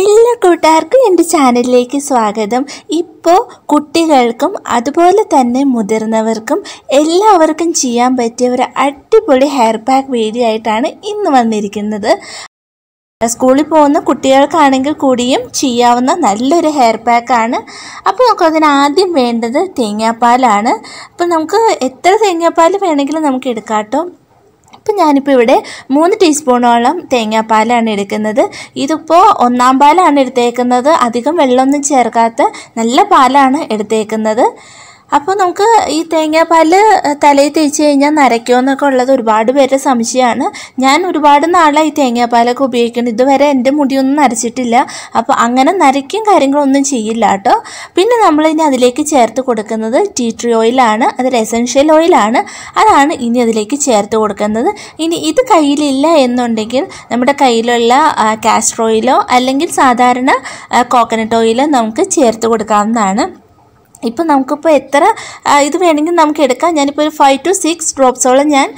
എല്ലാ കൂട്ടുകാർക്കും എൻ്റെ ചാനലിലേക്ക് സ്വാഗതം ഇപ്പോൾ കുട്ടികൾക്കും അതുപോലെ തന്നെ മുതിർന്നവർക്കും എല്ലാവർക്കും ചെയ്യാൻ പറ്റിയ ഒരു അടിപൊളി ഹെയർ പാക്ക് വീഡിയോ ആയിട്ടാണ് ഇന്ന് വന്നിരിക്കുന്നത് സ്കൂളിൽ പോകുന്ന കുട്ടികൾക്കാണെങ്കിൽ കൂടിയും ചെയ്യാവുന്ന നല്ലൊരു ഹെയർ പാക്കാണ് അപ്പോൾ നമുക്ക് അതിനാദ്യം വേണ്ടത് തേങ്ങാപ്പാലാണ് അപ്പോൾ നമുക്ക് എത്ര തേങ്ങാപ്പാൽ വേണമെങ്കിലും നമുക്ക് എടുക്കാം കേട്ടോ അപ്പം ഞാനിപ്പോൾ ഇവിടെ മൂന്ന് ടീസ്പൂണോളം തേങ്ങാപ്പാലാണ് എടുക്കുന്നത് ഇതിപ്പോൾ ഒന്നാം പാലാണ് എടുത്തേക്കുന്നത് അധികം വെള്ളമൊന്നും ചേർക്കാത്ത നല്ല പാലാണ് എടുത്തേക്കുന്നത് അപ്പോൾ നമുക്ക് ഈ തേങ്ങാപ്പാല് തലയിൽ തേച്ച് കഴിഞ്ഞാൽ നരയ്ക്കുമെന്നൊക്കെ ഉള്ളത് ഒരുപാട് പേരുടെ സംശയമാണ് ഞാൻ ഒരുപാട് നാളായി തേങ്ങാപ്പാലൊക്കെ ഉപയോഗിക്കുന്നത് ഇതുവരെ എൻ്റെ മുടിയൊന്നും നരച്ചിട്ടില്ല അപ്പോൾ അങ്ങനെ നരയ്ക്കും കാര്യങ്ങളൊന്നും ചെയ്യില്ല കേട്ടോ പിന്നെ നമ്മളിനി അതിലേക്ക് ചേർത്ത് കൊടുക്കുന്നത് ടീ ട്രീ ഓയിലാണ് അതൊരു എസൻഷ്യൽ ഓയിലാണ് അതാണ് ഇനി അതിലേക്ക് ചേർത്ത് കൊടുക്കുന്നത് ഇനി ഇത് കയ്യിലില്ല എന്നുണ്ടെങ്കിൽ നമ്മുടെ കയ്യിലുള്ള കാസ്ട്രോയിലോ അല്ലെങ്കിൽ സാധാരണ കോക്കനട്ട് ഓയിലോ നമുക്ക് ചേർത്ത് കൊടുക്കാവുന്നതാണ് ഇപ്പം നമുക്കിപ്പോൾ എത്ര ഇത് വേണമെങ്കിൽ നമുക്ക് എടുക്കാം ഞാനിപ്പോൾ ഒരു ഫൈവ് ടു സിക്സ് ഡ്രോപ്സോളം ഞാൻ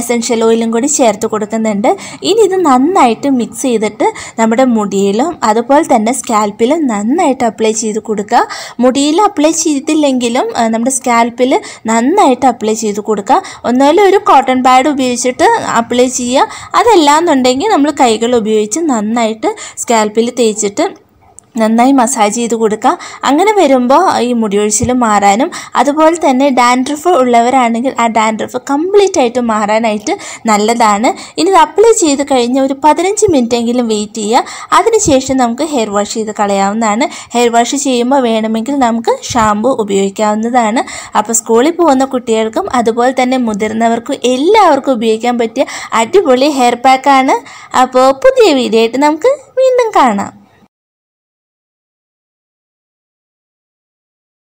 എസെൻഷ്യൽ ഓയിലും കൂടി ചേർത്ത് കൊടുക്കുന്നുണ്ട് ഇനി ഇത് നന്നായിട്ട് മിക്സ് ചെയ്തിട്ട് നമ്മുടെ മുടിയിലും അതുപോലെ തന്നെ സ്കാൽപ്പിലും നന്നായിട്ട് അപ്ലൈ ചെയ്ത് കൊടുക്കുക മുടിയിൽ അപ്ലൈ ചെയ്തില്ലെങ്കിലും നമ്മുടെ സ്കാൽപ്പിൽ നന്നായിട്ട് അപ്ലൈ ചെയ്ത് കൊടുക്കുക ഒന്നുമല്ല ഒരു കോട്ടൺ പാഡ് ഉപയോഗിച്ചിട്ട് അപ്ലൈ ചെയ്യുക എന്നുണ്ടെങ്കിൽ നമ്മൾ കൈകൾ ഉപയോഗിച്ച് നന്നായിട്ട് സ്കാൽപ്പിൽ തേച്ചിട്ട് നന്നായി മസാജ് ചെയ്ത് കൊടുക്കുക അങ്ങനെ വരുമ്പോൾ ഈ മുടിയൊഴിച്ചിൽ മാറാനും അതുപോലെ തന്നെ ഡാൻഡ്രഫ് ഉള്ളവരാണെങ്കിൽ ആ ഡാൻഡ്രഫ് കംപ്ലീറ്റ് ആയിട്ട് മാറാനായിട്ട് നല്ലതാണ് ഇനി ഇത് അപ്ലൈ ചെയ്ത് കഴിഞ്ഞ് ഒരു പതിനഞ്ച് എങ്കിലും വെയിറ്റ് ചെയ്യുക അതിനുശേഷം നമുക്ക് ഹെയർ വാഷ് ചെയ്ത് കളയാവുന്നതാണ് ഹെയർ വാഷ് ചെയ്യുമ്പോൾ വേണമെങ്കിൽ നമുക്ക് ഷാംപൂ ഉപയോഗിക്കാവുന്നതാണ് അപ്പോൾ സ്കൂളിൽ പോകുന്ന കുട്ടികൾക്കും അതുപോലെ തന്നെ മുതിർന്നവർക്കും എല്ലാവർക്കും ഉപയോഗിക്കാൻ പറ്റിയ അടിപൊളി ഹെയർ പാക്കാണ് അപ്പോൾ പുതിയ വീഡിയോ ആയിട്ട് നമുക്ക് വീണ്ടും കാണാം